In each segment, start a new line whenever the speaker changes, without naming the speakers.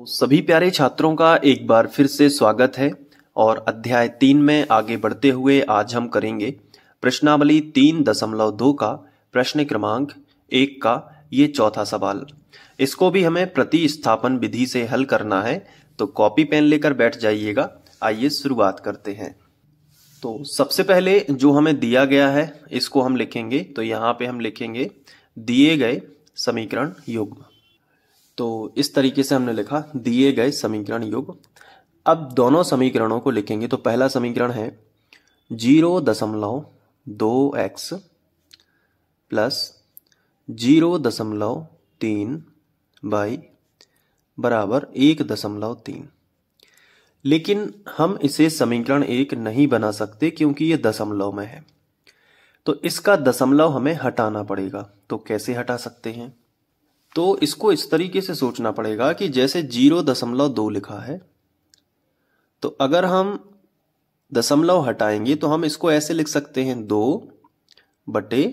तो सभी प्यारे छात्रों का एक बार फिर से स्वागत है और अध्याय तीन में आगे बढ़ते हुए आज हम करेंगे प्रश्नावली तीन दशमलव दो का प्रश्न क्रमांक एक का ये चौथा सवाल इसको भी हमें प्रतिस्थापन विधि से हल करना है तो कॉपी पेन लेकर बैठ जाइएगा आइए शुरुआत करते हैं तो सबसे पहले जो हमें दिया गया है इसको हम लिखेंगे तो यहाँ पे हम लिखेंगे दिए गए समीकरण युग्म तो इस तरीके से हमने लिखा दिए गए समीकरण योग अब दोनों समीकरणों को लिखेंगे तो पहला समीकरण है जीरो दशमलव दो एक्स प्लस जीरो दशमलव तीन बाई बराबर एक दशमलव तीन लेकिन हम इसे समीकरण एक नहीं बना सकते क्योंकि ये दशमलव में है तो इसका दशमलव हमें हटाना पड़ेगा तो कैसे हटा सकते हैं तो इसको इस तरीके से सोचना पड़ेगा कि जैसे जीरो दशमलव दो लिखा है तो अगर हम दशमलव हटाएंगे तो हम इसको ऐसे लिख सकते हैं दो बटे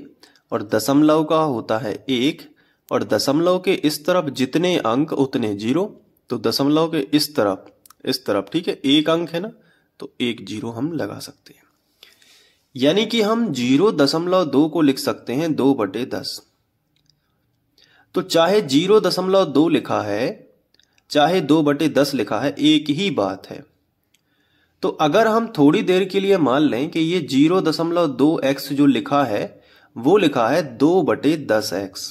और दशमलव का होता है एक और दशमलव के इस तरफ जितने अंक उतने जीरो तो दशमलव के इस तरफ इस तरफ ठीक है एक अंक है ना तो एक जीरो हम लगा सकते हैं यानी कि हम जीरो दशमलव दो को लिख सकते हैं दो बटे दस तो चाहे जीरो दशमलव दो लिखा है चाहे दो बटे दस लिखा है एक ही बात है तो अगर हम थोड़ी देर के लिए मान लें कि ये जीरो दशमलव दो एक्स जो लिखा है वो लिखा है दो बटे दस एक्स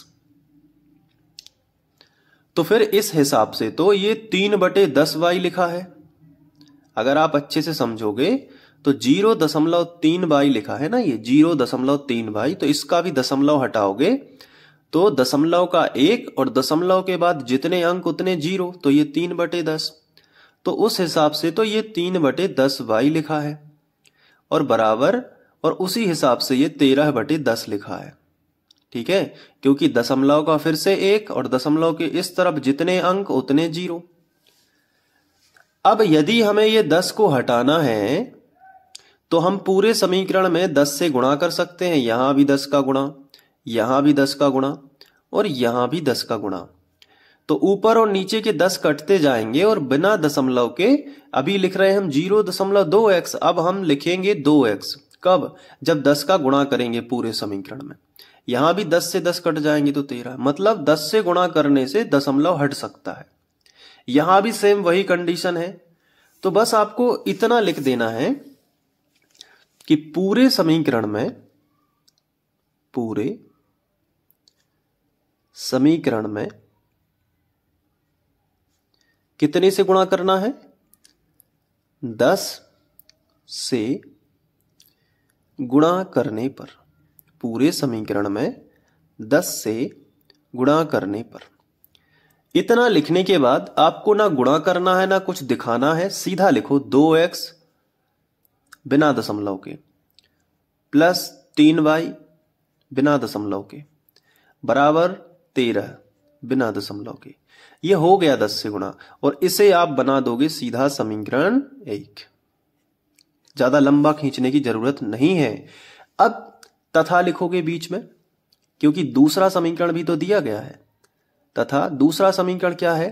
तो फिर इस हिसाब से तो ये तीन बटे दस वाई लिखा है अगर आप अच्छे से समझोगे तो जीरो दशमलव तीन बाई लिखा है ना ये जीरो दशमलव तीन बाई तो इसका भी दशमलव हटाओगे तो दशमलव का एक और दशमलव के बाद जितने अंक उतने जीरो तो ये तीन बटे दस तो उस हिसाब से तो ये तीन बटे दस वाई लिखा है और बराबर और उसी हिसाब से ये तेरह बटे दस लिखा है ठीक है क्योंकि दशमलव का फिर से एक और दशमलव के इस तरफ जितने अंक उतने जीरो अब यदि हमें ये दस को हटाना है तो हम पूरे समीकरण में दस से गुणा कर सकते हैं यहां भी दस का गुणा यहां भी दस का गुणा और यहां भी दस का गुणा तो ऊपर और नीचे के दस कटते जाएंगे और बिना दशमलव के अभी लिख रहे हम जीरो दशमलव दो एक्स अब हम लिखेंगे दो एक्स कब जब दस का गुणा करेंगे पूरे समीकरण में यहां भी दस से दस कट जाएंगे तो तेरह मतलब दस से गुणा करने से दशमलव हट सकता है यहां भी सेम वही कंडीशन है तो बस आपको इतना लिख देना है कि पूरे समीकरण में पूरे समीकरण में कितने से गुणा करना है दस से गुणा करने पर पूरे समीकरण में दस से गुणा करने पर इतना लिखने के बाद आपको ना गुणा करना है ना कुछ दिखाना है सीधा लिखो दो एक्स बिना दशमलव के प्लस तीन वाई बिना दशमलव के बराबर तेरह बिना दशमलव के ये हो गया दस से गुणा और इसे आप बना दोगे सीधा समीकरण एक ज्यादा लंबा खींचने की जरूरत नहीं है अब तथा लिखोगे बीच में क्योंकि दूसरा समीकरण भी तो दिया गया है तथा दूसरा समीकरण क्या है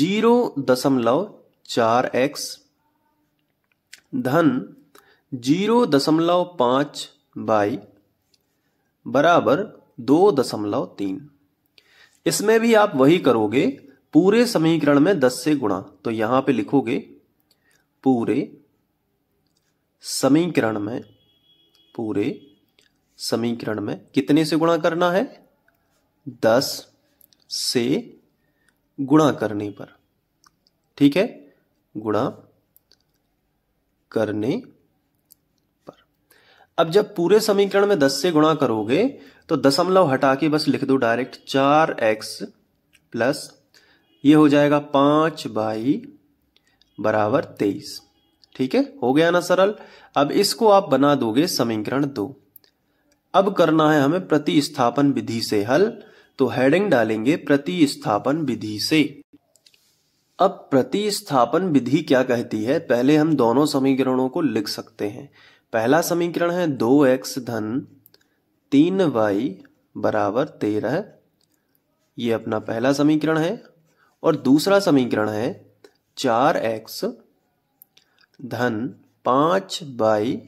जीरो दशमलव चार एक्स धन जीरो दशमलव पांच बाई बराबर दो दशमलव तीन इसमें भी आप वही करोगे पूरे समीकरण में दस से गुणा तो यहां पे लिखोगे पूरे समीकरण में पूरे समीकरण में कितने से गुणा करना है दस से गुणा करने पर ठीक है गुणा करने अब जब पूरे समीकरण में दस से गुणा करोगे तो दशमलव हटा के बस लिख दो डायरेक्ट चार एक्स प्लस ये हो जाएगा पांच बाई बराबर तेईस ठीक है हो गया ना सरल अब इसको आप बना दोगे समीकरण दो अब करना है हमें प्रतिस्थापन विधि से हल तो हेडिंग डालेंगे प्रतिस्थापन विधि से अब प्रतिस्थापन विधि क्या कहती है पहले हम दोनों समीकरणों को लिख सकते हैं पहला समीकरण है दो एक्स धन तीन वाई बराबर तेरह ये अपना पहला समीकरण है और दूसरा समीकरण है चार एक्स धन पाँच बाई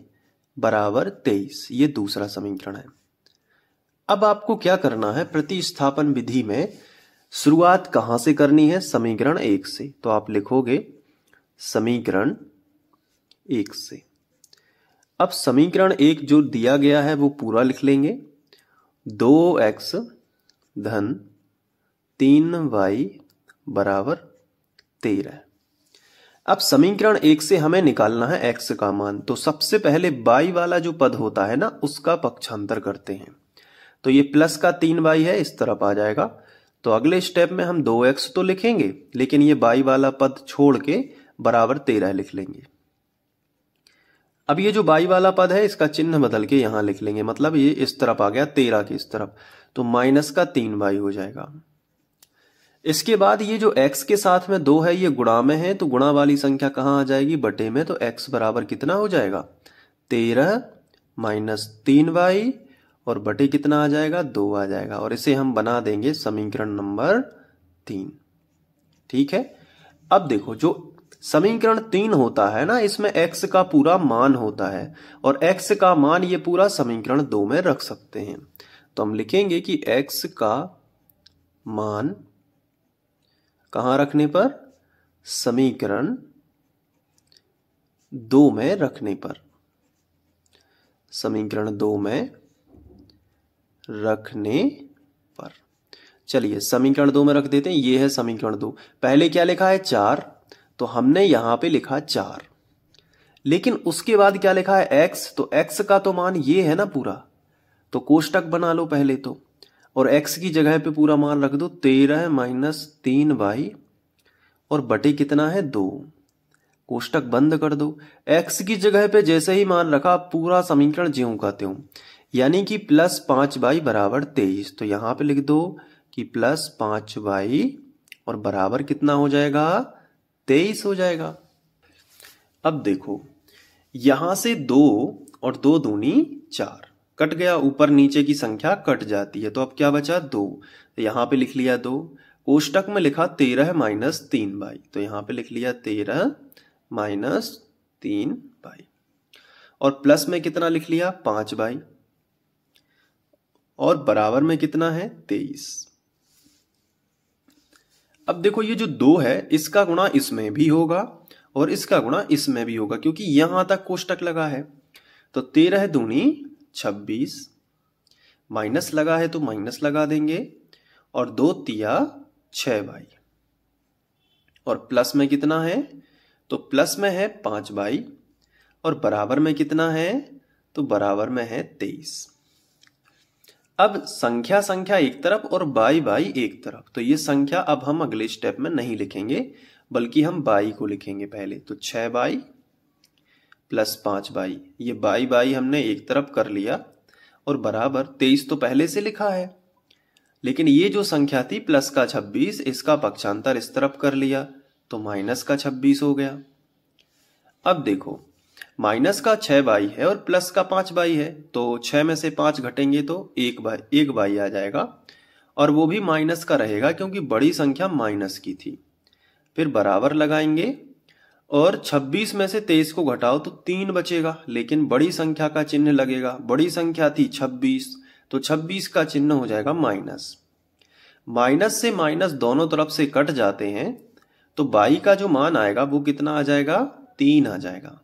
बराबर तेईस ये दूसरा समीकरण है अब आपको क्या करना है प्रतिस्थापन विधि में शुरुआत कहाँ से करनी है समीकरण एक से तो आप लिखोगे समीकरण एक से अब समीकरण एक जो दिया गया है वो पूरा लिख लेंगे दो एक्स धन तीन वाई बराबर तेरह अब समीकरण एक से हमें निकालना है एक्स का मान तो सबसे पहले बाई वाला जो पद होता है ना उसका पक्षांतर करते हैं तो ये प्लस का तीन बाई है इस तरफ आ जाएगा तो अगले स्टेप में हम दो एक्स तो लिखेंगे लेकिन ये बाई वाला पद छोड़ के बराबर तेरह लिख लेंगे अब ये जो बाई वाला पद है इसका चिन्ह बदल के यहां लिख लेंगे मतलब ये इस तरफ आ गया तेरह की इस तरफ तो माइनस का तीन बाई हो जाएगा इसके बाद ये जो x के साथ में दो है ये गुणा में है तो गुणा वाली संख्या कहां आ जाएगी बटे में तो x बराबर कितना हो जाएगा तेरह माइनस तीन वाई और बटे कितना आ जाएगा दो आ जाएगा और इसे हम बना देंगे समीकरण नंबर तीन ठीक है अब देखो जो समीकरण तीन होता है ना इसमें x का पूरा मान होता है और x का मान ये पूरा समीकरण दो में रख सकते हैं तो हम लिखेंगे कि x का मान कहां रखने पर समीकरण दो में रखने पर समीकरण दो में रखने पर चलिए समीकरण दो में रख देते हैं ये है समीकरण दो पहले क्या लिखा है चार तो हमने यहां पे लिखा चार लेकिन उसके बाद क्या लिखा है एक्स तो एक्स का तो मान ये है ना पूरा तो कोष्टक बना लो पहले तो और एक्स की जगह पे पूरा मान रख दो तेरह माइनस तीन वाई और बटे कितना है दो कोष्टक बंद कर दो एक्स की जगह पे जैसे ही मान रखा पूरा समीकरण ज्यों का त्यों यानी कि प्लस पांच बाई बराबर तेईस तो यहां पे लिख दो कि प्लस पांच बाई और बराबर कितना हो जाएगा तेईस हो जाएगा अब देखो यहां से दो और दो दूनी चार कट गया ऊपर नीचे की संख्या कट जाती है तो अब क्या बचा दो तो यहां पे लिख लिया दो कोष्टक में लिखा तेरह माइनस तीन बाई तो यहां पे लिख लिया तेरह माइनस तीन बाई और प्लस में कितना लिख लिया पांच बाई और बराबर में कितना है तेईस अब देखो ये जो दो है इसका गुणा इसमें भी होगा और इसका गुणा इसमें भी होगा क्योंकि यहां तक कोष्टक लगा है तो तेरह दूनी छब्बीस माइनस लगा है तो माइनस लगा देंगे और दो तिया छह बाई और प्लस में कितना है तो प्लस में है पांच बाई और बराबर में कितना है तो बराबर में है तेईस अब संख्या संख्या एक तरफ और बाई बाई एक तरफ तो ये संख्या अब हम अगले स्टेप में नहीं लिखेंगे बल्कि हम बाई को लिखेंगे पहले तो छह बाई प्लस पांच बाई ये बाई बाई हमने एक तरफ कर लिया और बराबर तेईस तो पहले से लिखा है लेकिन ये जो संख्या थी प्लस का छब्बीस इसका पक्षांतर इस तरफ कर लिया तो माइनस का छब्बीस हो गया अब देखो माइनस का छह बाई है और प्लस का पांच बाई है तो छह में से पांच घटेंगे तो एक बाई एक बाई आ जाएगा और वो भी माइनस का रहेगा क्योंकि बड़ी संख्या माइनस की थी फिर बराबर लगाएंगे और 26 में से 23 को घटाओ तो तीन बचेगा लेकिन बड़ी संख्या का चिन्ह लगेगा बड़ी संख्या थी 26 तो 26 का चिन्ह हो जाएगा माइनस माइनस से माइनस दोनों तरफ से कट जाते हैं तो बाई का जो मान आएगा वो कितना आ जाएगा तीन आ जाएगा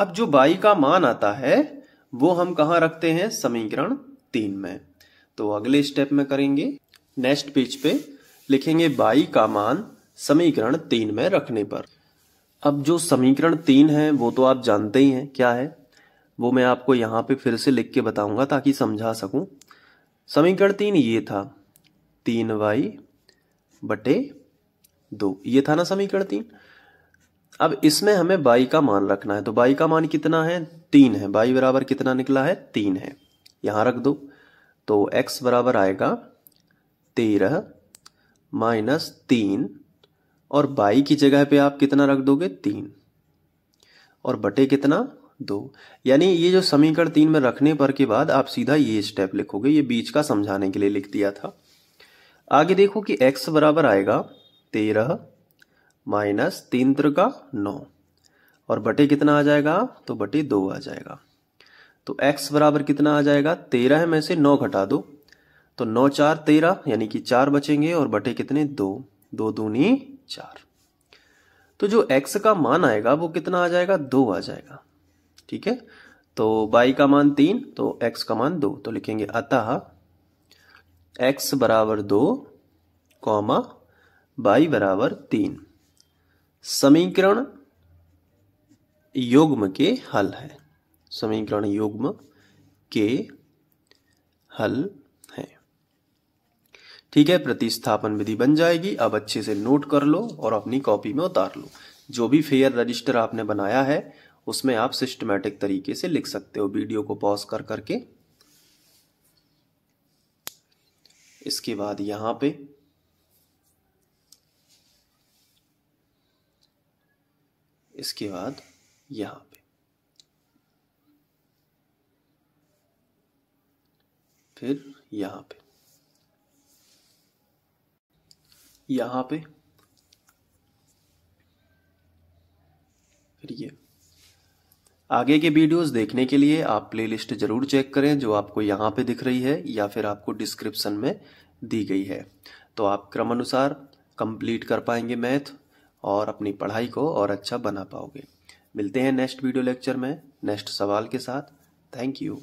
अब जो बाई का मान आता है वो हम कहा रखते हैं समीकरण तीन में तो अगले स्टेप में करेंगे नेक्स्ट पेज पे लिखेंगे बाई का मान समीकरण तीन में रखने पर अब जो समीकरण तीन है वो तो आप जानते ही हैं क्या है वो मैं आपको यहां पे फिर से लिख के बताऊंगा ताकि समझा सकूं समीकरण तीन ये था तीन वाई बटे दो ये था ना समीकरण तीन अब इसमें हमें बाई का मान रखना है तो बाई का मान कितना है तीन है बाई बराबर कितना निकला है तीन है यहां रख दो तो एक्स बराबर आएगा तेरह माइनस तीन और बाई की जगह पे आप कितना रख दोगे तीन और बटे कितना दो यानी ये जो समीकरण तीन में रखने पर के बाद आप सीधा ये स्टेप लिखोगे ये बीच का समझाने के लिए लिख दिया था आगे देखो कि x बराबर आएगा तेरह माइनस तीन त्रिका नौ और बटे कितना आ जाएगा तो बटे दो आ जाएगा तो x बराबर कितना आ जाएगा तेरह में से नौ घटा दो तो नौ चार तेरह यानी कि चार बचेंगे और बटे कितने दो दो दूनी चार तो जो x का मान आएगा वो कितना आ जाएगा दो आ जाएगा ठीक है तो y का मान तीन तो x का मान दो तो लिखेंगे अतः x बराबर दो कॉमा बाई बराबर तीन समीकरण युग्म के हल है समीकरण युग्म के हल है ठीक है प्रतिस्थापन विधि बन जाएगी अब अच्छे से नोट कर लो और अपनी कॉपी में उतार लो जो भी फेयर रजिस्टर आपने बनाया है उसमें आप सिस्टमेटिक तरीके से लिख सकते हो वीडियो को पॉज कर करके इसके बाद यहां पे इसके बाद यहाँ पे फिर यहाँ पे यहाँ पे फिर ये आगे के वीडियोस देखने के लिए आप प्लेलिस्ट जरूर चेक करें जो आपको यहाँ पे दिख रही है या फिर आपको डिस्क्रिप्शन में दी गई है तो आप क्रम अनुसार कंप्लीट कर पाएंगे मैथ और अपनी पढ़ाई को और अच्छा बना पाओगे मिलते हैं नेक्स्ट वीडियो लेक्चर में नेक्स्ट सवाल के साथ थैंक यू